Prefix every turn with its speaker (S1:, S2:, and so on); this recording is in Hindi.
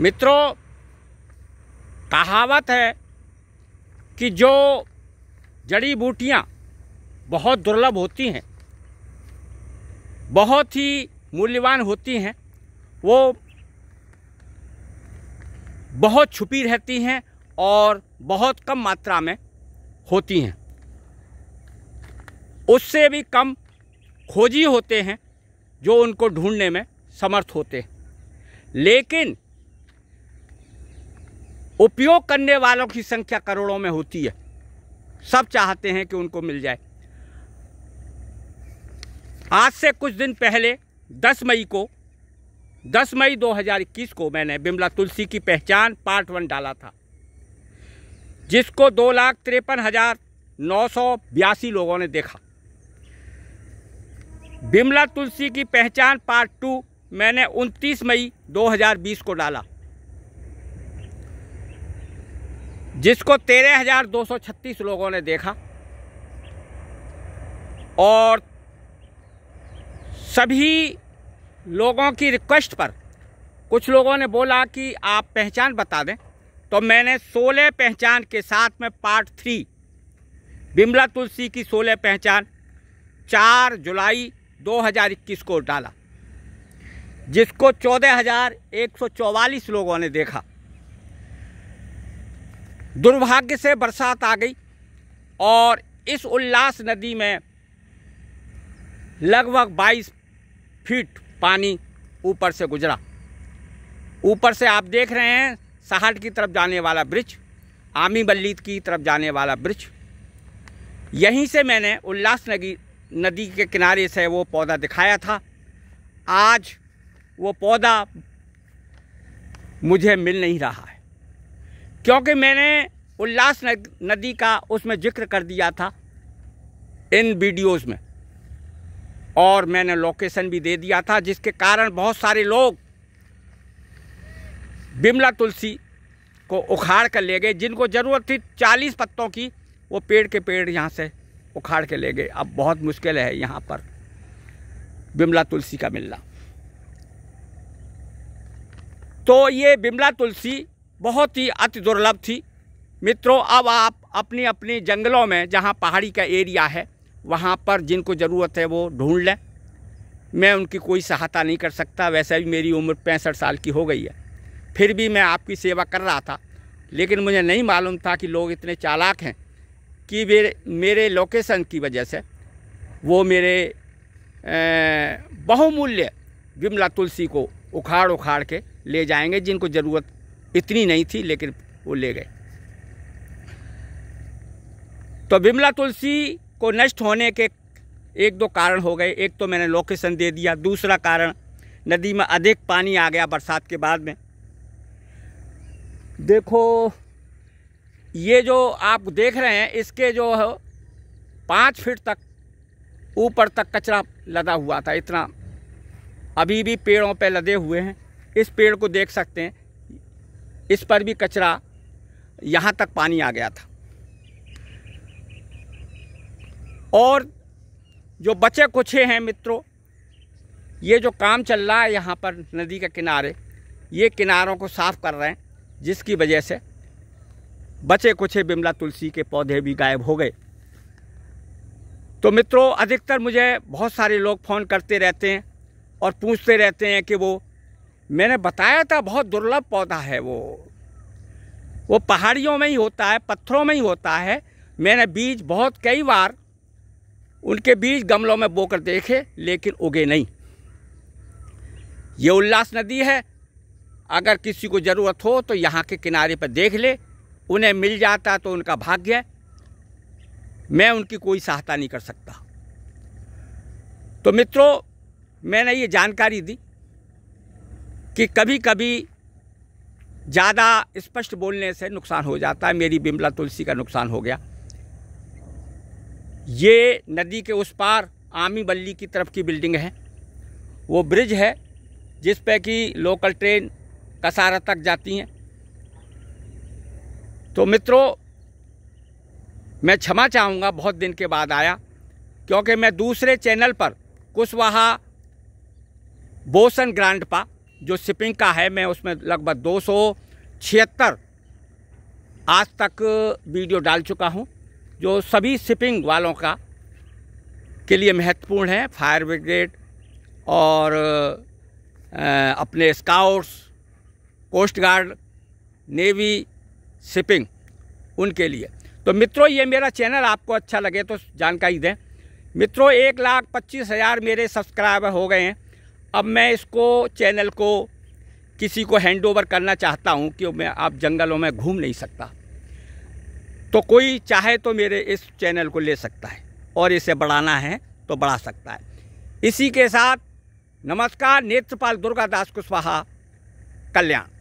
S1: मित्रों कहावत है कि जो जड़ी बूटियाँ बहुत दुर्लभ होती हैं बहुत ही मूल्यवान होती हैं वो बहुत छुपी रहती हैं और बहुत कम मात्रा में होती हैं उससे भी कम खोजी होते हैं जो उनको ढूंढने में समर्थ होते हैं लेकिन उपयोग करने वालों की संख्या करोड़ों में होती है सब चाहते हैं कि उनको मिल जाए आज से कुछ दिन पहले 10 मई को 10 मई 2021 को मैंने बिमला तुलसी की पहचान पार्ट वन डाला था जिसको दो लाख तिरपन हज़ार नौ सौ बयासी लोगों ने देखा बिमला तुलसी की पहचान पार्ट टू मैंने 29 मई 2020 को डाला जिसको तेरह हजार दो सौ छत्तीस लोगों ने देखा और सभी लोगों की रिक्वेस्ट पर कुछ लोगों ने बोला कि आप पहचान बता दें तो मैंने सोलह पहचान के साथ में पार्ट थ्री बिमला तुलसी की सोलह पहचान चार जुलाई 2021 को डाला जिसको चौदह हज़ार एक सौ चौवालीस लोगों ने देखा दुर्भाग्य से बरसात आ गई और इस उल्लास नदी में लगभग 22 फीट पानी ऊपर से गुजरा ऊपर से आप देख रहे हैं सहाट की तरफ जाने वाला ब्रिज आमी बल्ली की तरफ जाने वाला ब्रिज यहीं से मैंने उल्लास नदी नदी के किनारे से वो पौधा दिखाया था आज वो पौधा मुझे मिल नहीं रहा है क्योंकि मैंने उल्लास नदी का उसमें जिक्र कर दिया था इन वीडियोस में और मैंने लोकेशन भी दे दिया था जिसके कारण बहुत सारे लोग बिमला तुलसी को उखाड़ कर ले गए जिनको ज़रूरत थी चालीस पत्तों की वो पेड़ के पेड़ यहाँ से उखाड़ के ले गए अब बहुत मुश्किल है यहाँ पर बिमला तुलसी का मिलना तो ये बिमला तुलसी बहुत ही अति दुर्लभ थी मित्रों अब आप अपने अपने जंगलों में जहाँ पहाड़ी का एरिया है वहाँ पर जिनको ज़रूरत है वो ढूंढ लें मैं उनकी कोई सहायता नहीं कर सकता वैसे भी मेरी उम्र पैंसठ साल की हो गई है फिर भी मैं आपकी सेवा कर रहा था लेकिन मुझे नहीं मालूम था कि लोग इतने चालाक हैं कि मेरे मेरे लोकेशन की वजह से वो मेरे बहुमूल्य विमला तुलसी को उखाड़ उखाड़ के ले जाएंगे जिनको ज़रूरत इतनी नहीं थी लेकिन वो ले गए तो विमला तुलसी को नष्ट होने के एक दो कारण हो गए एक तो मैंने लोकेशन दे दिया दूसरा कारण नदी में अधिक पानी आ गया बरसात के बाद में देखो ये जो आप देख रहे हैं इसके जो पाँच फीट तक ऊपर तक कचरा लदा हुआ था इतना अभी भी पेड़ों पे लदे हुए हैं इस पेड़ को देख सकते हैं इस पर भी कचरा यहाँ तक पानी आ गया था और जो बचे कुछे हैं मित्रों ये जो काम चल रहा है यहाँ पर नदी के किनारे ये किनारों को साफ़ कर रहे हैं जिसकी वजह से बचे कुछे बिमला तुलसी के पौधे भी गायब हो गए तो मित्रों अधिकतर मुझे बहुत सारे लोग फ़ोन करते रहते हैं और पूछते रहते हैं कि वो मैंने बताया था बहुत दुर्लभ पौधा है वो वो पहाड़ियों में ही होता है पत्थरों में ही होता है मैंने बीज बहुत कई बार उनके बीज गमलों में बोकर देखे लेकिन उगे नहीं ये उल्लास नदी है अगर किसी को ज़रूरत हो तो यहाँ के किनारे पर देख ले उन्हें मिल जाता तो उनका भाग्य है मैं उनकी कोई सहायता नहीं कर सकता तो मित्रों मैंने ये जानकारी दी कि कभी कभी ज़्यादा स्पष्ट बोलने से नुकसान हो जाता है मेरी बिमला तुलसी का नुकसान हो गया ये नदी के उस पार आमी बल्ली की तरफ की बिल्डिंग है वो ब्रिज है जिस पे कि लोकल ट्रेन कसारा तक जाती हैं तो मित्रों मैं क्षमा चाहूँगा बहुत दिन के बाद आया क्योंकि मैं दूसरे चैनल पर कुशवाहा बोसन ग्रांड पा जो शिपिंग का है मैं उसमें लगभग दो सौ छिहत्तर आज तक वीडियो डाल चुका हूँ जो सभी शिपिंग वालों का के लिए महत्वपूर्ण है फायर ब्रिगेड और अपने scouts coast guard navy shipping उनके लिए तो मित्रों ये मेरा चैनल आपको अच्छा लगे तो जानकारी दें मित्रों एक लाख पच्चीस हज़ार मेरे सब्सक्राइबर हो गए हैं अब मैं इसको चैनल को किसी को हैंड ओवर करना चाहता हूँ कि मैं आप जंगलों में घूम नहीं सकता तो कोई चाहे तो मेरे इस चैनल को ले सकता है और इसे बढ़ाना है तो बढ़ा सकता है इसी के साथ नमस्कार नेत्रपाल दुर्गा दास कुशवाहा कल्याण